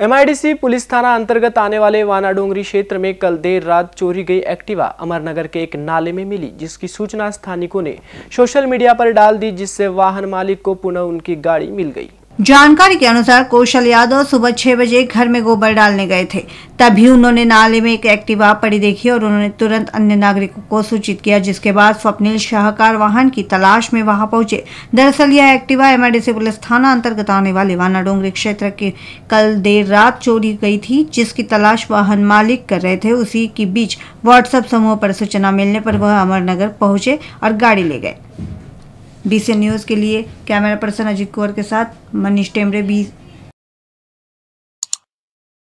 MIDC police थाना अंतर्गत आने वाले वानाडोंगरी क्षेत्र में कल देर रात चोरी गई एक्टिवा अमरनगर के एक नाले में मिली जिसकी सूचना स्थानिकों ने सोशल मीडिया पर डाल दी जिससे वाहन मालिक को पुनः उनकी गाड़ी मिल गई जानकारी के अनुसार कौशल यादव सुबह छह बजे घर में गोबर डालने गए थे तभी उन्होंने नाले में एक एक्टिवा पड़ी देखी और उन्होंने तुरंत अन्य नागरिकों को सूचित किया जिसके बाद स्वप्निल शाहकार वाहन की तलाश में वहां पहुंचे दरअसल यह एक्टिवा एमआरडीसी पुलिस थाना अंतर्गत आने वाले वाना डोंगरी क्षेत्र के कल देर रात चोरी गई थी जिसकी तलाश वाहन मालिक कर रहे थे उसी के बीच व्हाट्सएप समूह पर सूचना मिलने पर वह अमरनगर पहुंचे और गाड़ी ले गए बी न्यूज़ के लिए कैमरा पर्सन अजीत कुंवर के साथ मनीष टेमरे बी